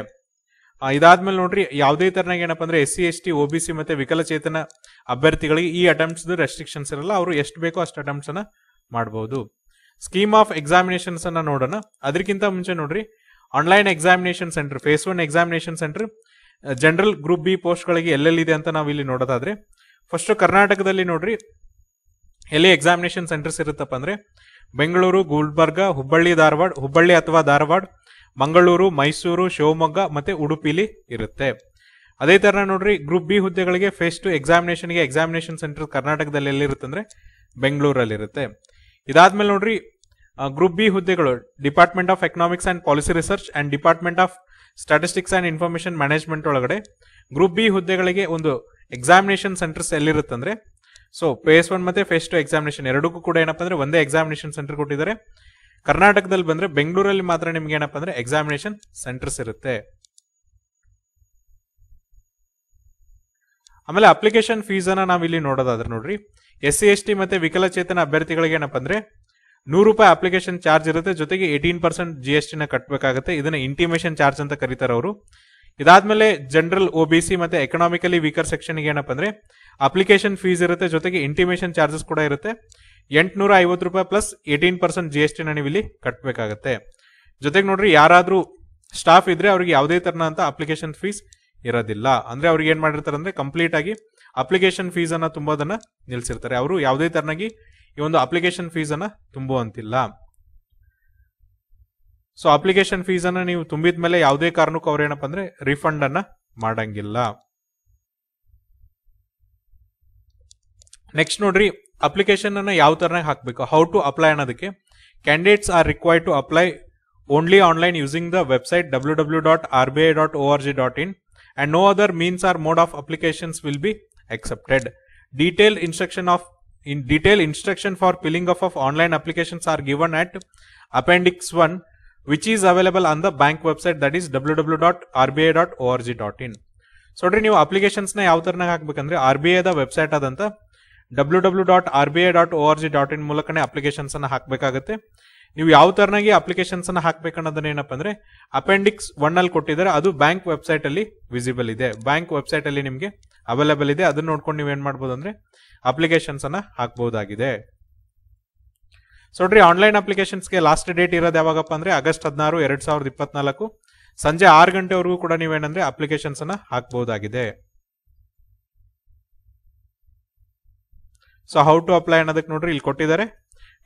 ಇದಾದ್ಮೇಲೆ ನೋಡ್ರಿ ಯಾವುದೇ ತರನಾಗ ಏನಪ್ಪ ಅಂದ್ರೆ S C S T O B C ಮತ್ತೆ ವಿಕಲಚೇತನ ಅಭ್ಯರ್ಥಿಗಳಿಗೆ ಈ ಅಟೆಂಪ್ಟ್ಸ್ ರೆಸ್ಟ್ರಿಕ್ಷನ್ಸ್ ಇರಲ್ಲ ಅವರು ಎಷ್ಟು ಬೇಕೋ ಅಷ್ಟು ಅಟೆಂಪ್ಟ್ಸ್ ಅನ್ನ ಮಾಡಬಹುದು ಸ್ಕೀಮ್ ಆಫ್ ಎಕ್ಸಾಮಿನೇಷನ್ಸ್ ಅನ್ನ ನೋಡೋಣ ಅದಕ್ಕಿಂತ ಮುಂಚೆ ನೋಡ್ರಿ online examination centre phase one examination centre general group B ಪೋಸ್ಟ್ಗಳಿಗೆ ಎಲ್ಲೆಲ್ಲಿದೆ ಅಂತ ನಾವು ಇಲ್ಲಿ ನೋಡೋದಾದ್ರೆ ಫಸ್ಟ್ ಕರ್ನಾಟಕದಲ್ಲಿ ನೋಡ್ರಿ ಎಲ್ಲಿ ಎಕ್ಸಾಮಿನೇಷನ್ ಸೆಂಟರ್ಸ್ ಇರುತ್ತಪ್ಪ ಅಂದ್ರೆ ಬೆಂಗಳೂರು ಗುಲ್ಬರ್ಗ ಹುಬ್ಬಳ್ಳಿ ಧಾರವಾಡ ಹುಬ್ಬಳ್ಳಿ ಅಥವಾ ಧಾರವಾಡ ಮಂಗಳೂರು ಮೈಸೂರು ಶಿವಮೊಗ್ಗ ಮತ್ತೆ ಉಡುಪಿಲಿ ಇರುತ್ತೆ ಅದೇ ತರ ನೋಡ್ರಿ ಗ್ರೂಪ್ ಬಿ ಹುದ್ದೆಗಳಿಗೆ ಫೇಸ್ ಟು ಎಕ್ಸಾಮಿನೇಷನ್ಗೆ ಎಕ್ಸಾಮಿನೇಷನ್ ಸೆಂಟರ್ ಕರ್ನಾಟಕದಲ್ಲಿ ಎಲ್ಲಿರುತ್ತೆ ಅಂದ್ರೆ ಇರುತ್ತೆ ಇದಾದ್ಮೇಲೆ ನೋಡ್ರಿ ಗ್ರೂಪ್ ಬಿ ಹುದ್ದೆಗಳು department of economics and policy research and department of statistics and information management ಒಳಗಡೆ ಗ್ರೂಪ್ ಬಿ ಹುದ್ದೆಗಳಿಗೆ ಒಂದು ಎಕ್ಸಾಮಿನೇಷನ್ ಸೆಂಟರ್ಸ್ ಎಲ್ಲಿರುತ್ತಂದ್ರೆ ಸೊ ಫೇಸ್ ಒನ್ ಮತ್ತೆ ಫೇಸ್ ಟು ಎಕ್ಸಾಮಿನೇಷನ್ ಎರಡಕ್ಕೂ ಕೂಡ ಏನಪ್ಪ ಅಂದ್ರೆ ಒಂದೇ ಎಕ್ಸಾಮಿನೇಷನ್ ಸೆಂಟರ್ ಕೊಟ್ಟಿದ್ದಾರೆ ಕರ್ನಾಟಕದಲ್ಲಿ ಬಂದ್ರೆ ಬೆಂಗಳೂರಲ್ಲಿ ಮಾತ್ರ ನಿಮ್ಗೆ ಏನಪ್ಪ ಅಂದ್ರೆ ಎಕ್ಸಾಮಿನೇಷನ್ ಸೆಂಟರ್ಸ್ ಇರುತ್ತೆ ಆಮೇಲೆ ಅಪ್ಲಿಕೇಶನ್ ಫೀಸ್ ಅನ್ನ ನಾವು ಇಲ್ಲಿ ನೋಡೋದಾದ್ರೆ ನೋಡ್ರಿ ಎಸ್ ಸಿ ಎಸ್ ಟಿ ಮತ್ತೆ ವಿಕಲಚೇತನ ಅಭ್ಯರ್ಥಿಗಳಿಗೆ ಏನಪ್ಪ ಅಂದ್ರೆ ನೂರು ರೂಪಾಯಿ ಅಪ್ಲಿಕೇಶನ್ ಚಾರ್ಜ್ ಇರುತ್ತೆ ಜೊತೆಗೆ ಏಯ್ಟೀನ್ ಪರ್ಸೆಂಟ್ ಜಿ ಎಸ್ ಟಿನ ಕಟ್ಟಬೇಕಾಗುತ್ತೆ ಇದನ್ನ ಇಂಟಿಮೇಷನ್ ಚಾರ್ಜ್ ಅಂತ ಕರೀತಾರೆ ಅವರು ಇದಾದ್ಮೇಲೆ ಜನರಲ್ ಒ ಬಿ ಸಿ ಮತ್ತೆ ಎಕನಾಮಿಕಲಿ ವೀಕರ್ ಸೆಕ್ಷನ್ಗೆ ಏನಪ್ಪ ಅಂದ್ರೆ ಅಪ್ಲಿಕೇಶನ್ ಫೀಸ್ ಇರುತ್ತೆ ಜೊತೆಗೆ ಇಂಟಿಮೇಷನ್ ಚಾರ್ಜಸ್ ಕೂಡ ಇರುತ್ತೆ ಎಂಟುನೂರ ಐವತ್ತು ರೂಪಾಯಿ plus eighteen percent G S ಟಿನ ಇಲ್ಲಿ ಕಟ್ಟಬೇಕಾಗತ್ತೆ ಜೊತೆಗೆ ನೋಡ್ರಿ ಯಾರಾದರೂ ಸ್ಟಾಫ್ ಇದ್ರೆ ಅವ್ರಿಗೆ ಯಾವುದೇ ಅಂತ ಅಪ್ಲಿಕೇಶನ್ ಫೀಸ್ ಇರೋದಿಲ್ಲ ಅಂದ್ರೆ ಅವ್ರಿಗೆ ಏನು ಮಾಡಿರ್ತಾರೆ ಅಂದರೆ ಕಂಪ್ಲೀಟ್ ಆಗಿ ಅಪ್ಲಿಕೇಶನ್ ಫೀಸನ್ನು ತುಂಬೋದನ್ನ ನಿಲ್ಲಿಸಿರ್ತಾರೆ ಅವರು ಯಾವುದೇ ತರನಾಗಿ ಈ ಒಂದು ಅಪ್ಲಿಕೇಶನ್ ಫೀಸನ್ನು ತುಂಬುವಂತಿಲ್ಲ ಸೊ ಅಪ್ಲಿಕೇಶನ್ ಫೀಸನ್ನು ನೀವು ತುಂಬಿದ ಮೇಲೆ ಯಾವುದೇ ಕಾರಣಕ್ಕೂ ಅವ್ರು ಏನಪ್ಪ ಅಂದರೆ ರಿಫಂಡನ್ನು ಮಾಡಂಗಿಲ್ಲ ನೆಕ್ಸ್ಟ್ ನೋಡ್ರಿ ಅಪ್ಲಿಕೇಶನ್ ಅನ್ನ ಯಾವ ಥರನಾಗ ಹಾಕಬೇಕು ಹೌ ಟು ಅಪ್ಲೈ ಅನ್ನೋದಕ್ಕೆ candidates are required to apply only online using the website W W dot R B I dot O R G dot in and no other means or mode of applications will be accepted detailed instruction of in detail instruction for filling up of online applications are given at appendix one which is available on the bank website that is W W dot R B I dot O R G dot in so ಡ್ರಿ ನೀವು ಅಪ್ಲಿಕೇಶನ್ಸ್ನ ಯಾವ ಥರನಾಗ ಹಾಕಬೇಕಂದ್ರೆ ಆರ್ ಬಿ ಐದ ವೆಬ್ಸೈಟ್ ಆದಂತ W W dot R B I dot O R G dot in ಮೂಲಕನೇ ಅಪ್ಲಿಕೇಶನ್ಸ್ ಅನ್ನು ಹಾಕಬೇಕಾಗುತ್ತೆ ನೀವು ಯಾವ ತರನಾಗಿ ಅಪ್ಲಿಕೇಶನ್ಸ್ ಅನ್ನು ಅನ್ನೋದನ್ನ ಏನಪ್ಪ ಅಂದ್ರೆ ಅಪೆಂಡಿಕ್ಸ್ ಒನ್ ಅಲ್ಲಿ ಕೊಟ್ಟಿದ್ದಾರೆ ಅದು ಬ್ಯಾಂಕ್ ವೆಬ್ಸೈಟ್ ಅಲ್ಲಿ ವಿಸಿಬಲ್ ಇದೆ ಬ್ಯಾಂಕ್ ವೆಬ್ಸೈಟ್ ಅಲ್ಲಿ ನಿಮಗೆ ಅವೈಲೇಬಲ್ ಇದೆ ಅದನ್ನ ನೋಡ್ಕೊಂಡು ನೀವು ಏನ್ ಮಾಡ್ಬೋದು ಅಂದ್ರೆ ಅಪ್ಲಿಕೇಶನ್ಸ್ ಅನ್ನ ಹಾಕಬಹುದಾಗಿದೆ ನೋಡ್ರಿ ಆನ್ಲೈನ್ ಅಪ್ಲಿಕೇಶನ್ಸ್ಗೆ ಲಾಸ್ಟ್ ಡೇಟ್ ಇರೋದು ಯಾವಾಗಪ್ಪ ಅಂದ್ರೆ ಆಗಸ್ಟ್ ಹದಿನಾರು ಎರಡ್ ಸಾವಿರದ ಇಪ್ಪತ್ನಾಲ್ಕು ಸಂಜೆ ಆರು ಗಂಟೆವರೆಗೂ ಕೂಡ ನೀವೇನಂದ್ರೆ ಅಪ್ಲಿಕೇಶನ್ಸ್ ಅನ್ನ ಹಾಕಬಹುದಾಗಿದೆ ಸೊ ಹೌ ಟು ಅಪ್ಲೈ ಅನ್ನೋದಕ್ಕೆ ನೋಡ್ರಿ ಇಲ್ಲಿ ಕೊಟ್ಟಿದ್ದಾರೆ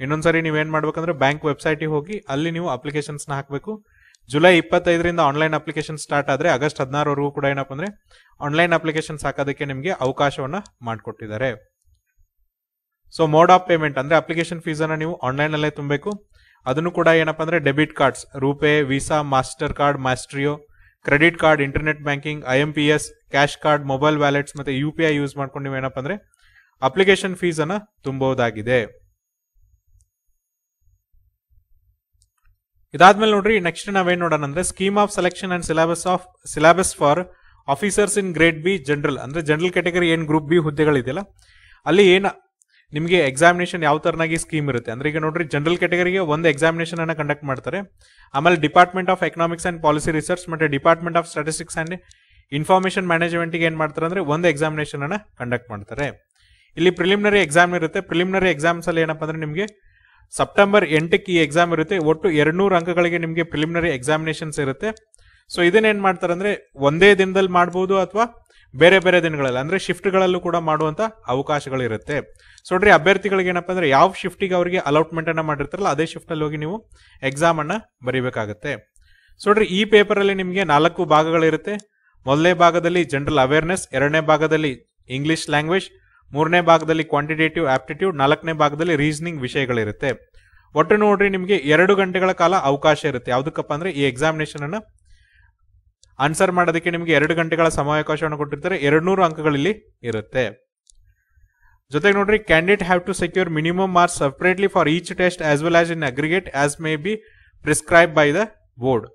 ಇನ್ನೊಂದ್ಸರಿ ನೀವೇನು ಮಾಡ್ಬೇಕಂದ್ರೆ ಬ್ಯಾಂಕ್ ವೆಬ್ಸೈಟಿಗೆ ಹೋಗಿ ಅಲ್ಲಿ ನೀವು ಅಪ್ಲಿಕೇಶನ್ಸ್ನ ಹಾಕಬೇಕು ಜುಲೈ ಇಪ್ಪತ್ತೈದರಿಂದ ಆನ್ಲೈನ್ ಅಪ್ಲಿಕೇಶನ್ ಸ್ಟಾರ್ಟ್ ಆದರೆ ಆಗಸ್ಟ್ ಹದಿನಾರವರೆಗೂ ಕೂಡ ಏನಪ್ಪ ಅಂದರೆ ಆನ್ಲೈನ್ ಅಪ್ಲಿಕೇಶನ್ ಹಾಕೋದಕ್ಕೆ ನಿಮಗೆ ಅವಕಾಶವನ್ನು ಮಾಡಿಕೊಟ್ಟಿದ್ದಾರೆ ಸೊ ಮೋಡ್ ಆಫ್ ಪೇಮೆಂಟ್ ಅಂದರೆ ಅಪ್ಲಿಕೇಶನ್ ಫೀಸನ್ನು ನೀವು ಆನ್ಲೈನಲ್ಲೇ ತುಂಬಬೇಕು ಅದನ್ನು ಕೂಡ ಏನಪ್ಪ ಅಂದರೆ debit cards RuPay Visa Mastercard Maestro credit card internet banking I M P S cash card mobile wallets ಮತ್ತು ಯು ಪಿ ಐ ಯೂಸ್ ಮಾಡ್ಕೊಂಡು ನೀವು ಏನಪ್ಪ ಅಂದರೆ ಅಪ್ಲಿಕೇಶನ್ ಫೀಸ್ ಅನ್ನ ತುಂಬಬಹುದಾಗಿದೆ ಇದಾದ್ಮೇಲೆ ನೋಡ್ರಿ ನೆಕ್ಸ್ಟ್ ನಾವೇನ್ ನೋಡೋಣ ಅಂದ್ರೆ scheme of selection and syllabus of syllabus for officers in grade B general ಅಂದ್ರೆ ಜನರಲ್ ಕ್ಯಾಟಗರಿ ಏನು ಗ್ರೂಪ್ ಬಿ ಹುದ್ದೆಗಳಿದೆಯಲ್ಲ ಅಲ್ಲಿ ಏನು ನಿಮಗೆ ಎಕ್ಸಾಮಿನೇಷನ್ ಯಾವ ತರನಾಗಿ ಸ್ಕೀಮ್ ಇರುತ್ತೆ ಅಂದ್ರೆ ಈಗ ನೋಡ್ರಿ ಜನರಲ್ ಕ್ಯಾಟಗರಿಗೆ ಒಂದು ಎಕ್ಸಾಮಿನೇಷನ್ ಅನ್ನ ಕಂಡಕ್ಟ್ ಮಾಡ್ತಾರೆ ಆಮೇಲೆ department of economics and policy research ಮತ್ತೆ department of statistics and information ಮ್ಯಾನೇಜ್ಮೆಂಟ್ಗೆ ಏನು ಮಾಡ್ತಾರೆ ಅಂದ್ರೆ ಒಂದು ಎಕ್ಸಾಮಿನೇಷನ್ ಅನ್ನ ಕಂಡಕ್ಟ್ ಮಾಡ್ತಾರೆ ಇಲ್ಲಿ ಪ್ರಿಲಿಮಿನರಿ ಎಕ್ಸಾಮ್ ಇರುತ್ತೆ ಪ್ರಿಲಿಮಿನರಿ ಎಕ್ಸಾಮ್ಸ್ ಅಲ್ಲಿ ಏನಪ್ಪಾ ಅಂದ್ರೆ ನಿಮಗೆ ಸೆಪ್ಟೆಂಬರ್ ಎಂಟಕ್ಕೆ ಈ ಎಕ್ಸಾಮ್ ಇರುತ್ತೆ ಒಟ್ಟು ಎರಡ್ನೂರು ಅಂಕಗಳಿಗೆ ನಿಮಗೆ ಪ್ರಿಲಿಮಿನರಿ ಎಕ್ಸಾಮಿನೇಷನ್ಸ್ ಇರುತ್ತೆ ಸೊ ಇದನ್ನೇನು ಮಾಡ್ತಾರೆ ಅಂದ್ರೆ ಒಂದೇ ದಿನದಲ್ಲಿ ಮಾಡಬಹುದು ಅಥವಾ ಬೇರೆ ಬೇರೆ ದಿನಗಳಲ್ಲಿ ಅಂದ್ರೆ ಶಿಫ್ಟ್ಗಳಲ್ಲೂ ಕೂಡ ಮಾಡುವಂತ ಅವಕಾಶಗಳಿರುತ್ತೆ ಸೊ ನೋಡ್ರಿ ಅಭ್ಯರ್ಥಿಗಳಿಗೆ ಏನಪ್ಪ ಅಂದ್ರೆ ಯಾವ ಶಿಫ್ಟಿಗೆ ಅವರಿಗೆ ಅಲೌಟ್ಮೆಂಟ್ ಅನ್ನ ಮಾಡಿರ್ತಾರಲ್ಲ ಅದೇ ಶಿಫ್ಟ್ ಅಲ್ಲಿ ಹೋಗಿ ನೀವು ಎಕ್ಸಾಮ್ ಅನ್ನ ಬರೀಬೇಕಾಗುತ್ತೆ ಸೊ ನೋಡ್ರಿ ಈ ಪೇಪರ್ ಅಲ್ಲಿ ನಿಮಗೆ ನಾಲ್ಕು ಭಾಗಗಳಿರುತ್ತೆ ಮೊದಲನೇ ಭಾಗದಲ್ಲಿ ಜನರಲ್ ಅವೇರ್ನೆಸ್ ಎರಡನೇ ಭಾಗದಲ್ಲಿ ಇಂಗ್ಲಿಷ್ ಲ್ಯಾಂಗ್ವೇಜ್ ಮೂರನೇ ಭಾಗದಲ್ಲಿ ಕ್ವಾಂಟಿಟೇಟಿವ್ ಆಪ್ಟಿಟ್ಯೂಡ್ ನಾಲ್ಕನೇ ಭಾಗದಲ್ಲಿ ರೀಸನಿಂಗ್ ವಿಷಯಗಳಿರುತ್ತೆ ಒಟ್ಟು ನೋಡ್ರಿ ನಿಮಗೆ ಎರಡು ಗಂಟೆಗಳ ಕಾಲ ಅವಕಾಶ ಇರುತ್ತೆ ಯಾವುದಕ್ಕಪ್ಪ ಅಂದರೆ ಈ ಎಕ್ಸಾಮಿನೇಷನ್ ಅನ್ನು ಆನ್ಸರ್ ಮಾಡೋದಕ್ಕೆ ನಿಮಗೆ ಎರಡು ಗಂಟೆಗಳ ಸಮಾವಕಾಶವನ್ನು ಕೊಟ್ಟಿರ್ತಾರೆ ಎರಡು ನೂರು ಅಂಕಗಳಲ್ಲಿ ಇರುತ್ತೆ ಜೊತೆಗೆ ನೋಡ್ರಿ candidate have to secure minimum marks separately for each test as well as in aggregate as may be prescribe by the board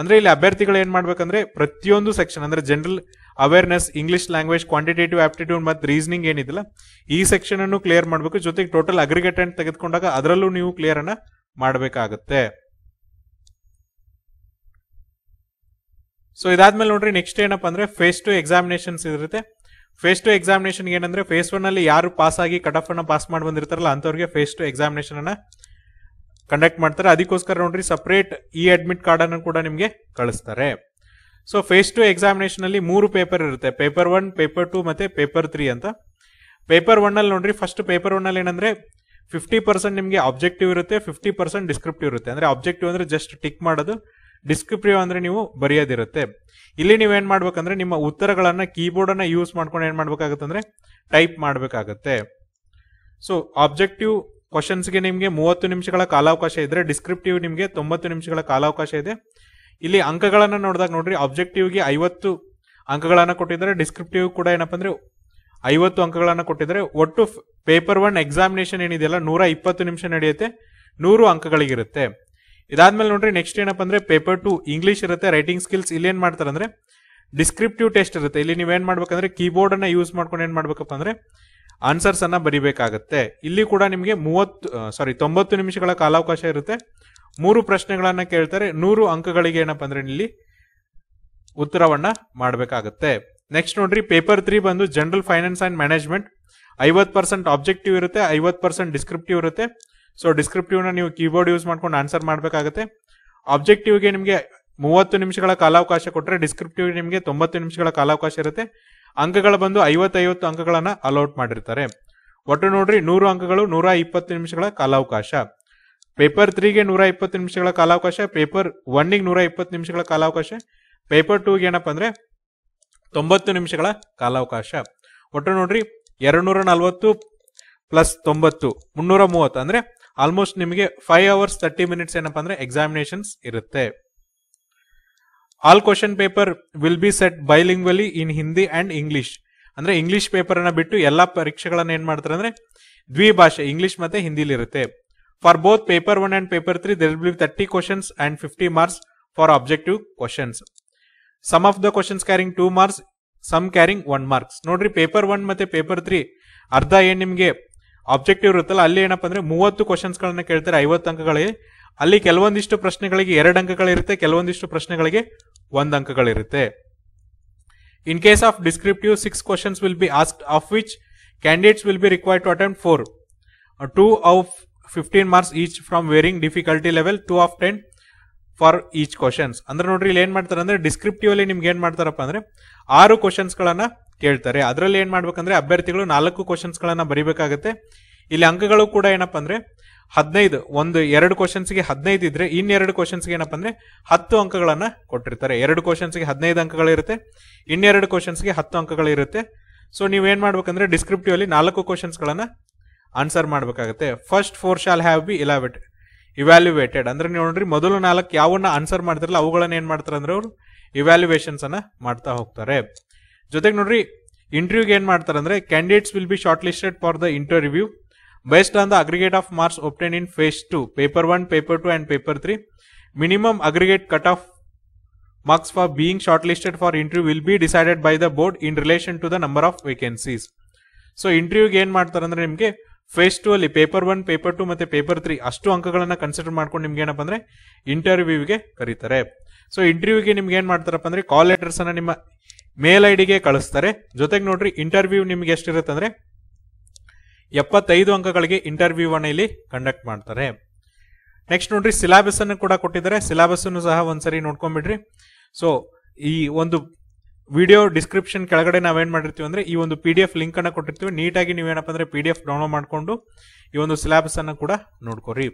ಅಂದರೆ ಇಲ್ಲಿ ಅಭ್ಯರ್ಥಿಗಳು ಏನು ಮಾಡ್ಬೇಕಂದ್ರೆ ಪ್ರತಿಯೊಂದು ಸೆಕ್ಷನ್ ಅಂದರೆ general awareness English language quantitative aptitude ಮತ್ತು ರೀಸನಿಂಗ್ ಏನಿದೆಲ್ಲ ಈ ಸೆಕ್ಷನ್ ಅನ್ನು ಕ್ಲಿಯರ್ ಮಾಡಬೇಕು ಜೊತೆಗೆ ಟೋಟಲ್ ಅಗ್ರಿಗೇಟೆಂಟ್ ತೆಗೆದುಕೊಂಡಾಗ ಅದರಲ್ಲೂ ನೀವು ಕ್ಲಿಯರ್ ಅನ್ನ ಮಾಡಬೇಕಾಗುತ್ತೆ ಸೊ ಇದಾದ್ಮೇಲೆ ನೋಡ್ರಿ ನೆಕ್ಸ್ಟ್ ಏನಪ್ಪ ಅಂದ್ರೆ ಫೇಸ್ ಟು ಎಕ್ಸಾಮಿನೇಷನ್ಸ್ ಇರುತ್ತೆ ಫೇಸ್ ಟು ಎಕ್ಸಾಮಿನೇಷನ್ ಏನಂದ್ರೆ ಫೇಸ್ ಒನ್ ಅಲ್ಲಿ ಯಾರು ಪಾಸ್ ಆಗಿ ಕಟ್ ಆಫ್ ಅನ್ನ ಪಾಸ್ ಮಾಡಿ ಬಂದಿರ್ತಾರಲ್ಲ ಅಂತವ್ರಿಗೆ ಫೇಸ್ ಟು ಎಕ್ಸಾಮಿನೇಷನ್ ಅನ್ನ ಕಂಡಕ್ಟ್ ಮಾಡ್ತಾರೆ ಅದಕ್ಕೋಸ್ಕರ ನೋಡ್ರಿ ಸಪ್ರೇಟ್ ಇ ಅಡ್ಮಿಟ್ ಕಾರ್ಡ್ ಅನ್ನು ಕೂಡ ನಿಮಗೆ ಕಳಿಸ್ತಾರೆ ಸೊ ಫೇಸ್ ಟು ಅಲ್ಲಿ ಮೂರು ಪೇಪರ್ ಇರುತ್ತೆ ಪೇಪರ್ ಒನ್ ಪೇಪರ್ ಟು ಮತ್ತು ಪೇಪರ್ ತ್ರೀ ಅಂತ ಪೇಪರ್ ಒನ್ನಲ್ಲಿ ನೋಡ್ರಿ ಫಸ್ಟ್ ಪೇಪರ್ ಒನ್ನಲ್ಲಿ ಏನಂದ್ರೆ ಫಿಫ್ಟಿ ಪರ್ಸೆಂಟ್ ನಿಮಗೆ ಆಬ್ಜೆಕ್ಟಿವ್ ಇರುತ್ತೆ ಫಿಫ್ಟಿ ಪರ್ಸೆಂಟ್ ಡಿಸ್ಕ್ರಿಪ್ಟಿವ್ ಇರುತ್ತೆ ಅಂದರೆ ಆಬ್ಜೆಕ್ಟಿವ್ ಅಂದರೆ ಜಸ್ಟ್ ಟಿಕ್ ಮಾಡೋದು ಡಿಸ್ಕ್ರಿಪ್ಟಿವ್ ಅಂದರೆ ನೀವು ಬರೆಯೋದಿರುತ್ತೆ ಇಲ್ಲಿ ನೀವು ನೀವೇನು ಮಾಡ್ಬೇಕಂದ್ರೆ ನಿಮ್ಮ ಉತ್ತರಗಳನ್ನು ಕೀಬೋರ್ಡನ್ನು ಯೂಸ್ ಮಾಡ್ಕೊಂಡು ಏನು ಮಾಡಬೇಕಾಗತ್ತಂದ್ರೆ ಟೈಪ್ ಮಾಡಬೇಕಾಗತ್ತೆ ಸೊ ಆಬ್ಜೆಕ್ಟಿವ್ ಕ್ವಶನ್ಸ್ಗೆ ನಿಮಗೆ ಮೂವತ್ತು ನಿಮಿಷಗಳ ಕಾಲಾವಕಾಶ ಇದ್ದರೆ ಡಿಸ್ಕ್ರಿಪ್ಟಿವ್ ನಿಮಗೆ ತೊಂಬತ್ತು ನಿಮಿಷಗಳ ಕಾಲಾವಕಾಶ ಇದೆ ಇಲ್ಲಿ ಅಂಕಗಳನ್ನು ನೋಡಿದಾಗ ನೋಡ್ರಿ ಆಬ್ಜೆಕ್ಟಿವ್ಗೆ ಐವತ್ತು ಅಂಕಗಳನ್ನು ಕೊಟ್ಟಿದ್ದಾರೆ ಡಿಸ್ಕ್ರಿಪ್ಟಿವ್ ಕೂಡ ಏನಪ್ಪ ಅಂದ್ರೆ ಐವತ್ತು ಅಂಕಗಳನ್ನು ಕೊಟ್ಟಿದ್ದಾರೆ ಒಟ್ಟು ಪೇಪರ್ ಒನ್ ಎಕ್ಸಾಮಿನೇಷನ್ ಏನಿದೆಯಲ್ಲ ನೂರ ಇಪ್ಪತ್ತು ನಿಮಿಷ ನಡೆಯುತ್ತೆ ನೂರು ಅಂಕಗಳಿಗಿರುತ್ತೆ ಇದಾದ್ಮೇಲೆ ನೋಡ್ರಿ ನೆಕ್ಸ್ಟ್ ಏನಪ್ಪ ಅಂದ್ರೆ ಪೇಪರ್ ಟು ಇಂಗ್ಲೀಷ್ ಇರುತ್ತೆ ರೈಟಿಂಗ್ ಸ್ಕಿಲ್ಸ್ ಇಲ್ಲಿ ಏನ್ ಮಾಡ್ತಾರೆ ಅಂದ್ರೆ ಡಿಸ್ಕ್ರಿಪ್ಟಿವ್ ಟೆಸ್ಟ್ ಇರುತ್ತೆ ಇಲ್ಲಿ ನೀವೇನು ಮಾಡ್ಬೇಕಂದ್ರೆ ಅನ್ನ ಯೂಸ್ ಮಾಡ್ಕೊಂಡು ಏನು ಮಾಡ್ಬೇಕಪ್ಪ ಆನ್ಸರ್ಸ್ ಅನ್ನ ಬರಿಬೇಕಾಗತ್ತೆ ಇಲ್ಲಿ ಕೂಡ ನಿಮಗೆ ಮೂವತ್ತು ಸಾರಿ ತೊಂಬತ್ತು ನಿಮಿಷಗಳ ಕಾಲಾವಕಾಶ ಇರುತ್ತೆ ಮೂರು ಪ್ರಶ್ನೆಗಳನ್ನ ಕೇಳ್ತಾರೆ ನೂರು ಅಂಕಗಳಿಗೆ ಏನಪ್ಪ ಅಂದ್ರೆ ಇಲ್ಲಿ ಉತ್ತರವನ್ನ ಮಾಡಬೇಕಾಗತ್ತೆ ನೆಕ್ಸ್ಟ್ ನೋಡ್ರಿ ಪೇಪರ್ ತ್ರೀ ಬಂದು ಜನರಲ್ ಫೈನಾನ್ಸ್ ಅಂಡ್ ಮ್ಯಾನೇಜ್ಮೆಂಟ್ ಐವತ್ತು ಪರ್ಸೆಂಟ್ ಆಬ್ಜೆಕ್ಟಿವ್ ಇರುತ್ತೆ ಐವತ್ತು ಪರ್ಸೆಂಟ್ ಡಿಸ್ಕ್ರಿಪ್ಟಿವ್ ಇರುತ್ತೆ ಸೊ ಡಿಸ್ಕ್ರಿಪ್ಟಿವ್ನ ನೀವು ಕೀಬೋರ್ಡ್ ಯೂಸ್ ಮಾಡ್ಕೊಂಡು ಆನ್ಸರ್ ಮಾಡಬೇಕಾಗುತ್ತೆ ಆಬ್ಜೆಕ್ಟಿವ್ಗೆ ನಿಮಗೆ ಮೂವತ್ತು ನಿಮಿಷಗಳ ಕಾಲಾವಕಾಶ ಕೊಟ್ಟರೆ ಡಿಸ್ಕ್ರಿಪ್ಟಿವ್ ನಿಮಗೆ ತೊಂಬತ್ತು ನಿಮಿಷಗಳ ಕಾಲಾವಕಾಶ ಇರುತ್ತೆ ಅಂಕಗಳ ಬಂದು ಐವತ್ತೈವತ್ತು ಅಂಕಗಳನ್ನು ಅಲೌಟ್ ಮಾಡಿರ್ತಾರೆ ಒಟ್ಟು ನೋಡ್ರಿ ನೂರು ಅಂಕಗಳು ನೂರ ಇಪ್ಪತ್ತು ನಿಮಿಷಗಳ ಕಾಲಾವಕಾಶ ಪೇಪರ್ ತ್ರೀಗೆ ನೂರ ಇಪ್ಪತ್ತು ನಿಮಿಷಗಳ ಕಾಲಾವಕಾಶ ಪೇಪರ್ ಒನ್ನಿಗೆ ನೂರ ಇಪ್ಪತ್ತು ನಿಮಿಷಗಳ ಕಾಲಾವಕಾಶ ಪೇಪರ್ ಟೂಗೆ ಏನಪ್ಪ ಅಂದ್ರೆ ತೊಂಬತ್ತು ನಿಮಿಷಗಳ ಕಾಲಾವಕಾಶ ಒಟ್ಟು ನೋಡ್ರಿ ಎರಡ್ನೂರ ನೂರ ನಲ್ವತ್ತು ಪ್ಲಸ್ ತೊಂಬತ್ತು ಮುನ್ನೂರ ಮೂವತ್ತು ಅಂದ್ರೆ ಆಲ್ಮೋಸ್ಟ್ ನಿಮಗೆ ಫೈವ್ ಅವರ್ಸ್ ತರ್ಟಿ ಮಿನಿಟ್ಸ್ ಏನಪ್ಪ ಅಂದ್ರೆ ಎಕ್ಸಾಮಿನೇಷನ್ಸ್ ಇರುತ್ತೆ all question paper will be set bilingually in Hindi and English ಅಂದ್ರೆ ಇಂಗ್ಲಿಷ್ ಪೇಪರ್ ಅನ್ನ ಬಿಟ್ಟು ಎಲ್ಲಾ ಪರೀಕ್ಷೆಗಳನ್ನ ಏನ್ ಮಾಡ್ತಾರೆ ಅಂದರೆ ಭಾಷೆ ಇಂಗ್ಲೀಷ್ ಮತ್ತು ಹಿಂದಿಲಿರುತ್ತೆ for both paper one and paper three there will be 30 questions and 50 marks for objective questions. Some of the questions carrying marks marks, some carrying 1 marks. ನೋಡ್ರಿ ಪೇಪರ್ ಒನ್ ಮತ್ತೆ ಪೇಪರ್ ತ್ರೀ ಅರ್ಧ ಏನ್ ನಿಮಗೆ ಆಬ್ಜೆಕ್ಟಿವ್ ಇರುತ್ತಲ್ಲ ಅಲ್ಲಿ ಏನಪ್ಪ ಅಂದ್ರೆ ಮೂವತ್ತು ಕ್ವಶನ್ಸ್ ಗಳನ್ನ ಕೇಳ್ತಾರೆ ಐವತ್ತು ಅಂಕಗಳಿಗೆ ಅಲ್ಲಿ ಕೆಲವೊಂದಿಷ್ಟು ಪ್ರಶ್ನೆಗಳಿಗೆ ಎರಡು ಅಂಕಗಳಿರುತ್ತೆ ಕೆಲವೊಂದಿಷ್ಟು ಪ್ರಶ್ನೆಗಳಿಗೆ ಒಂದು ಅಂಕಗಳಿರುತ್ತೆ in case of descriptive six questions will be asked of which candidates will be required to attempt four two of fifteen marks each from varying difficulty level two of ten for each questions ಅಂದ್ರೆ ನೋಡ್ರಿ ಇಲ್ಲಿ ಏನು ಮಾಡ್ತಾರೆ ಅಂದರೆ ಡಿಸ್ಕ್ರಿಪ್ಟಿವ್ಲಿ ನಿಮ್ಗೆ ಏನು ಮಾಡ್ತಾರಪ್ಪ ಅಂದ್ರೆ ಆರು ಗಳನ್ನ ಕೇಳ್ತಾರೆ ಅದರಲ್ಲಿ ಏನು ಮಾಡ್ಬೇಕಂದ್ರೆ ಅಭ್ಯರ್ಥಿಗಳು ನಾಲ್ಕು ಗಳನ್ನ ಬರಿಬೇಕಾಗತ್ತೆ ಇಲ್ಲಿ ಅಂಕಗಳು ಕೂಡ ಏನಪ್ಪ ಅಂದ್ರೆ ಹದಿನೈದು ಒಂದು ಎರಡು ಕ್ವಶನ್ಸ್ಗೆ ಹದಿನೈದು ಇದ್ರೆ ಇನ್ನೆರಡು ಕ್ವಶನ್ಸ್ಗೆ ಏನಪ್ಪ ಅಂದ್ರೆ ಹತ್ತು ಅಂಕಗಳನ್ನು ಕೊಟ್ಟಿರ್ತಾರೆ ಎರಡು ಕ್ವಶನ್ಸ್ಗೆ ಹದಿನೈದು ಅಂಕಗಳಿರುತ್ತೆ ಇನ್ನೆರಡು ಕ್ವಶನ್ಸ್ಗೆ ಹತ್ತು ಅಂಕಗಳಿರುತ್ತೆ ಸೊ ನೀವೇನ್ ಮಾಡ್ಬೇಕಂದ್ರೆ ಡಿಸ್ಕ್ರಿಪ್ಟಿವ್ ಅಲ್ಲಿ ನಾಲ್ಕು ಕ್ವಶನ್ಸ್ಗಳನ್ನು ಆನ್ಸರ್ ಮಾಡಬೇಕಾಗುತ್ತೆ first four shall have be ಇಲೇಡ್ ಇವ್ಯಾಲ್ಯುವೇಟೆಡ್ ಅಂದ್ರೆ ನೀವು ನೋಡ್ರಿ ಮೊದಲು ನಾಲ್ಕು ಯಾವನ್ನ ಆನ್ಸರ್ ಮಾಡ್ತಾರಲ್ಲ ಅವುಗಳನ್ನ ಏನ್ ಮಾಡ್ತಾರ ಇವ್ಯಾಲ್ಯೂವೇಷನ್ಸ್ ಮಾಡ್ತಾ ಹೋಗ್ತಾರೆ ಜೊತೆಗೆ ನೋಡ್ರಿ ಇಂಟರ್ವ್ಯೂಗ್ ಏನ್ ಮಾಡ್ತಾರ candidates will be shortlisted for the interview based on the aggregate of marks minimum aggregate cut off marks for being shortlisted for interview will be decided by the board in relation to the number of vacancies so interview ಗೆ ಏನ್ ಮಾಡ್ತಾರ ನಿಮ್ಗೆ ಫೇಸ್ ಟು ಅಲ್ಲಿ ಪೇಪರ್ ಒನ್ ಪೇಪರ್ ಟು ಮತ್ತೆ ಪೇಪರ್ ತ್ರೀ ಅಷ್ಟು ಅಂಕಗಳನ್ನ ಕನ್ಸಿಡರ್ ಮಾಡ್ಕೊಂಡು ನಿಮ್ಗೆ ಏನಪ್ಪ ಅಂದ್ರೆ ಇಂಟರ್ವ್ಯೂಗೆ ಕರೀತಾರೆ ಸೊ ಇಂಟರ್ವ್ಯೂಗೆ ನಿಮ್ಗೆ ಏನ್ ಮಾಡ್ತಾರಪ್ಪ ಅಂದ್ರೆ ಕಾಲ್ ಲೆಟರ್ಸ್ ಅನ್ನ ನಿಮ್ಮ ಮೇಲ್ ಐ ಡಿಗೆ ಕಳಿಸ್ತಾರೆ ಜೊತೆಗೆ ನೋಡ್ರಿ ಇಂಟರ್ವ್ಯೂ ನಿಮ್ಗೆ ಎಷ್ಟಿರುತ್ತೆ ಅಂದ್ರೆ ಎಪ್ಪತ್ತೈದು ಅಂಕಗಳಿಗೆ ಇಂಟರ್ವ್ಯೂ ಅನ್ನ ಇಲ್ಲಿ ಕಂಡಕ್ಟ್ ಮಾಡ್ತಾರೆ ನೆಕ್ಸ್ಟ್ ನೋಡ್ರಿ ಸಿಲಾಬಸ್ ಅನ್ನು ಕೂಡ ಕೊಟ್ಟಿದ್ದಾರೆ ಸಿಲಾಬಸ್ ಅನ್ನು ಸಹ ಒಂದ್ಸರಿ ನೋಡ್ಕೊಂಡ್ಬಿಡ್ರಿ ಸೊ ಈ ಒಂದು ವಿಡಿಯೋ ಡಿಸ್ಕ್ರಿಪ್ಷನ್ ಕೆಳಗಡೆ ನಾವೇನು ಮಾಡಿರ್ತೀವಿ ಅಂದ್ರೆ ಈ ಒಂದು ಪಿ ಡಿ ಎಫ್ ಲಿಂಕನ್ನು ಕೊಟ್ಟಿರ್ತೀವಿ ನೀಟಾಗಿ ನೀವೇನಪ್ಪ ಅಂದರೆ ಪಿ ಡಿ ಎಫ್ ಡೌನ್ಲೋಡ್ ಮಾಡಿಕೊಂಡು ಈ ಒಂದು ಅನ್ನು ಕೂಡ ನೋಡ್ಕೊರಿ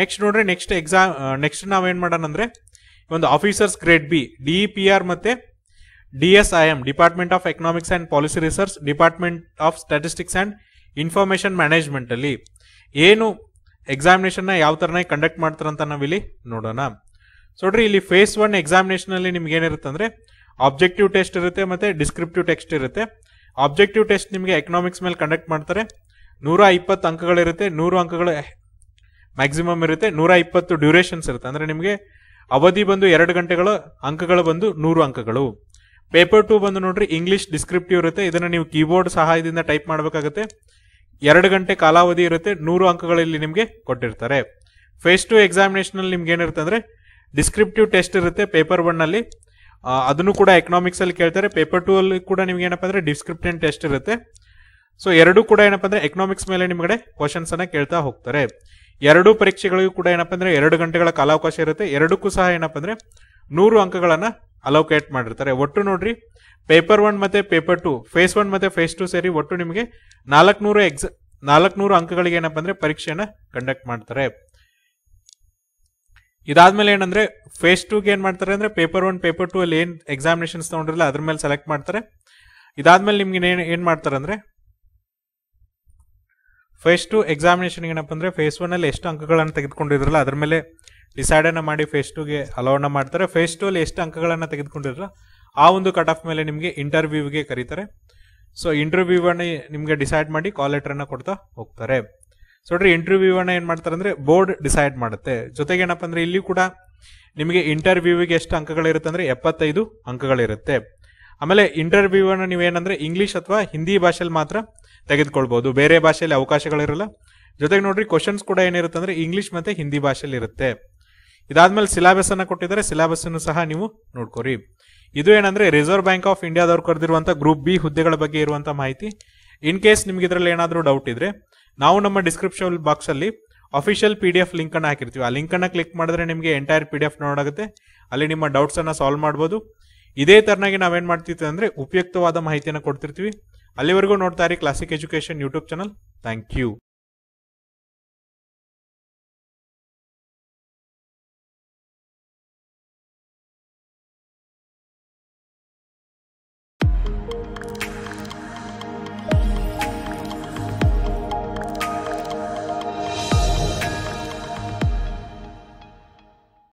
ನೆಕ್ಸ್ಟ್ ನೋಡ್ರಿ ನೆಕ್ಸ್ಟ್ ಎಕ್ಸಾಮ್ ನೆಕ್ಸ್ಟ್ ನಾವೇನು ಮಾಡೋಣ ಅಂದರೆ ಒಂದು officers grade B D E P R ಮತ್ತು D S I M department of economics and policy research department of statistics and information ಮ್ಯಾನೇಜ್ಮೆಂಟಲ್ಲಿ ಏನು ಎಕ್ಸಾಮಿನೇಷನ್ನ ಯಾವ ಥರನೇ ಕಂಡಕ್ಟ್ ಮಾಡ್ತಾರಂತ ನಾವಿಲ್ಲಿ ನೋಡೋಣ ಸೊಡ್ರಿ ಇಲ್ಲಿ ಫೇಸ್ ಒನ್ ಎಕ್ಸಾಮಿನೇಷನಲ್ಲಿ ನಿಮ್ಗೆ ಏನಿರುತ್ತೆ ಅಂದ್ರೆ ಆಬ್ಜೆಕ್ಟಿವ್ ಟೆಸ್ಟ್ ಇರುತ್ತೆ ಮತ್ತೆ ಡಿಸ್ಕ್ರಿಪ್ಟಿವ್ ಟೆಸ್ಟ್ ಇರುತ್ತೆ ಆಬ್ಜೆಕ್ಟಿವ್ ಟೆಸ್ಟ್ ನಿಮಗೆ ಎಕನಾಮಿಕ್ಸ್ ಮೇಲೆ ಕಂಡಕ್ಟ್ ಮಾಡ್ತಾರೆ ನೂರ ಇಪ್ಪತ್ತು ಅಂಕಗಳಿರುತ್ತೆ ನೂರು ಅಂಕಗಳು ಮ್ಯಾಕ್ಸಿಮಮ್ ಇರುತ್ತೆ ನೂರ ಇಪ್ಪತ್ತು ಡ್ಯೂರೇಷನ್ಸ್ ಇರುತ್ತೆ ಅಂದರೆ ನಿಮಗೆ ಅವಧಿ ಬಂದು ಎರಡು ಗಂಟೆಗಳು ಅಂಕಗಳು ಬಂದು ನೂರು ಅಂಕಗಳು ಪೇಪರ್ ಟು ಬಂದು ನೋಡ್ರಿ ಇಂಗ್ಲೀಷ್ ಡಿಸ್ಕ್ರಿಪ್ಟಿವ್ ಇರುತ್ತೆ ಇದನ್ನು ನೀವು ಕೀಬೋರ್ಡ್ ಸಹಾಯದಿಂದ ಟೈಪ್ ಮಾಡಬೇಕಾಗುತ್ತೆ ಎರಡು ಗಂಟೆ ಕಾಲಾವಧಿ ಇರುತ್ತೆ ನೂರು ಅಂಕಗಳಲ್ಲಿ ನಿಮಗೆ ಕೊಟ್ಟಿರ್ತಾರೆ ಫೇಸ್ ಟು ಎಕ್ಸಾಮಿನೇಷನಲ್ಲಿ ನಿಮ್ಗೆ ಏನಿರುತ್ತೆ ಅಂದರೆ ಡಿಸ್ಕ್ರಿಪ್ಟಿವ್ ಟೆಸ್ಟ್ ಇರುತ್ತೆ ಪೇಪರ್ ಒನ್ನಲ್ಲಿ ಅದನ್ನು ಕೂಡ ಎಕನಾಮಿಕ್ಸ್ ಅಲ್ಲಿ ಕೇಳ್ತಾರೆ ಪೇಪರ್ ಟೂ ಅಲ್ಲಿ ಕೂಡ ನಿಮ್ಗೆ ಏನಪ್ಪ ಅಂದ್ರೆ ಡಿಸ್ಕ್ರಿಪ್ಟೆಂಟ್ ಟೆಸ್ಟ್ ಇರುತ್ತೆ ಸೊ ಎರಡೂ ಕೂಡ ಏನಪ್ಪ ಅಂದ್ರೆ ಎಕನಾಮಿಕ್ಸ್ ಮೇಲೆ ನಿಮ್ಗಡೆ ಕ್ವಶನ್ಸ್ ಅನ್ನ ಕೇಳ್ತಾ ಹೋಗ್ತಾರೆ ಎರಡೂ ಪರೀಕ್ಷೆಗಳಿಗೂ ಕೂಡ ಏನಪ್ಪ ಅಂದ್ರೆ ಎರಡು ಗಂಟೆಗಳ ಕಾಲಾವಕಾಶ ಇರುತ್ತೆ ಎರಡಕ್ಕೂ ಸಹ ಏನಪ್ಪ ಅಂದ್ರೆ ನೂರು ಅಂಕಗಳನ್ನ ಅಲೋಕೇಟ್ ಮಾಡಿರ್ತಾರೆ ಒಟ್ಟು ನೋಡ್ರಿ ಪೇಪರ್ ಒನ್ ಮತ್ತೆ ಪೇಪರ್ ಟು ಫೇಸ್ ಒನ್ ಮತ್ತೆ ಫೇಸ್ ಟು ಸೇರಿ ಒಟ್ಟು ನಿಮಗೆ ನಾಲ್ಕುನೂರು ಎಕ್ಸ್ ನಾಲ್ಕುನೂರು ಅಂಕಗಳಿಗೆ ಏನಪ್ಪ ಅಂದ್ರೆ ಪರೀಕ್ಷೆಯನ್ನ ಕಂಡಕ್ಟ್ ಮಾಡ್ತಾರೆ ಇದಾದ್ಮೇಲೆ ಏನಂದ್ರೆ ಫೇಸ್ ಟೂಗೆ ಏನು ಮಾಡ್ತಾರೆ ಅಂದ್ರೆ ಪೇಪರ್ ಒನ್ ಪೇಪರ್ ಟೂ ಅಲ್ಲಿ ಏನು ಎಕ್ಸಾಮಿನೇಷನ್ಸ್ ತಗೊಂಡಿರಲ್ಲ ಅದ್ರ ಮೇಲೆ ಸೆಲೆಕ್ಟ್ ಮಾಡ್ತಾರೆ ಇದಾದ್ಮೇಲೆ ನಿಮ್ಗೆ ಏನ್ ಏನು ಮಾಡ್ತಾರೆ ಅಂದ್ರೆ ಫೇಸ್ ಟು ಎಕ್ಸಾಮಿನೇಷನ್ ಏನಪ್ಪ ಅಂದ್ರೆ ಫೇಸ್ ಒನ್ ಅಲ್ಲಿ ಎಷ್ಟು ಅಂಕಗಳನ್ನು ತೆಗೆದುಕೊಂಡಿದ್ರಲ್ಲ ಅದ್ರ ಮೇಲೆ ಡಿಸೈಡ್ ಅನ್ನ ಮಾಡಿ ಫೇಸ್ ಟೂಗೆ ಅಲೋನ ಮಾಡ್ತಾರೆ ಫೇಸ್ ಟೂ ಅಲ್ಲಿ ಎಷ್ಟು ಅಂಕಗಳನ್ನು ತೆಗೆದುಕೊಂಡಿರಲ್ಲ ಆ ಒಂದು ಕಟ್ ಆಫ್ ಮೇಲೆ ನಿಮಗೆ ಇಂಟರ್ವ್ಯೂಗೆ ಕರೀತಾರೆ ಸೊ ಅನ್ನ ನಿಮಗೆ ಡಿಸೈಡ್ ಮಾಡಿ ಕಾಲ್ ಲೆಟರ್ ಅನ್ನ ಕೊಡ್ತಾ ಹೋಗ್ತಾರೆ ಸೊ ನೋಡ್ರಿ ಇಂಟರ್ವ್ಯೂವನ್ನ ಏನು ಮಾಡ್ತಾರೆ ಅಂದ್ರೆ ಬೋರ್ಡ್ ಡಿಸೈಡ್ ಮಾಡುತ್ತೆ ಜೊತೆಗೆ ಏನಪ್ಪ ಅಂದ್ರೆ ಇಲ್ಲಿ ಕೂಡ ನಿಮಗೆ ಇಂಟರ್ವ್ಯೂವಿಗೆ ಎಷ್ಟು ಅಂಕಗಳಿರುತ್ತೆ ಅಂದ್ರೆ ಎಪ್ಪತ್ತೈದು ಅಂಕಗಳಿರುತ್ತೆ ಆಮೇಲೆ ನೀವು ಏನಂದ್ರೆ ಇಂಗ್ಲಿಷ್ ಅಥವಾ ಹಿಂದಿ ಭಾಷೆಯಲ್ಲಿ ಮಾತ್ರ ತೆಗೆದುಕೊಳ್ಬಹುದು ಬೇರೆ ಭಾಷೆಯಲ್ಲಿ ಅವಕಾಶಗಳಿರಲ್ಲ ಜೊತೆಗೆ ನೋಡ್ರಿ ಕ್ವಶನ್ಸ್ ಕೂಡ ಏನಿರುತ್ತೆ ಅಂದ್ರೆ ಇಂಗ್ಲೀಷ್ ಮತ್ತೆ ಹಿಂದಿ ಭಾಷೆಯಲ್ಲಿ ಇರುತ್ತೆ ಇದಾದ್ಮೇಲೆ ಅನ್ನ ಕೊಟ್ಟಿದ್ದಾರೆ ಅನ್ನು ಸಹ ನೀವು ನೋಡ್ಕೊರಿ ಇದು ಏನಂದ್ರೆ ರಿಸರ್ವ್ ಬ್ಯಾಂಕ್ ಆಫ್ ಇಂಡಿಯಾದವ್ರು ಕರೆದಿರುವಂತಹ ಗ್ರೂಪ್ ಬಿ ಹುದ್ದೆಗಳ ಬಗ್ಗೆ ಇರುವಂಥ ಮಾಹಿತಿ ಇನ್ ಕೇಸ್ ನಿಮ್ಗೆ ಇದರಲ್ಲಿ ಏನಾದರೂ ಡೌಟ್ ಇದ್ರೆ ನಾವು ನಮ್ಮ ಡಿಸ್ಕ್ರಿಪ್ಷನ್ ಬಾಕ್ಸ್ ಅಲ್ಲಿ official P D F link ಅನ್ನು ಹಾಕಿರ್ತೀವಿ ಆ ಲಿಂಕ್ ಅನ್ನು ಕ್ಲಿಕ್ ಮಾಡಿದ್ರೆ ನಿಮಗೆ ಎಂಟೈರ್ ಪಿ ಡಿ ಎಫ್ ನೋಡಾಗುತ್ತೆ ಅಲ್ಲಿ ನಿಮ್ಮ ಡೌಟ್ಸ್ ಅನ್ನ ಸಾಲ್ವ್ ಮಾಡ್ಬೋದು ಇದೇ ತರನಾಗಿ ನಾವೇನ್ ಮಾಡ್ತಿರ್ತೀವಿ ಅಂದ್ರೆ ಉಪಯುಕ್ತವಾದ ಮಾಹಿತಿಯನ್ನು ಕೊಡ್ತಿರ್ತೀವಿ ಅಲ್ಲಿವರೆಗೂ ನೋಡ್ತಾ ಇರಿ classic education YouTube channel thank you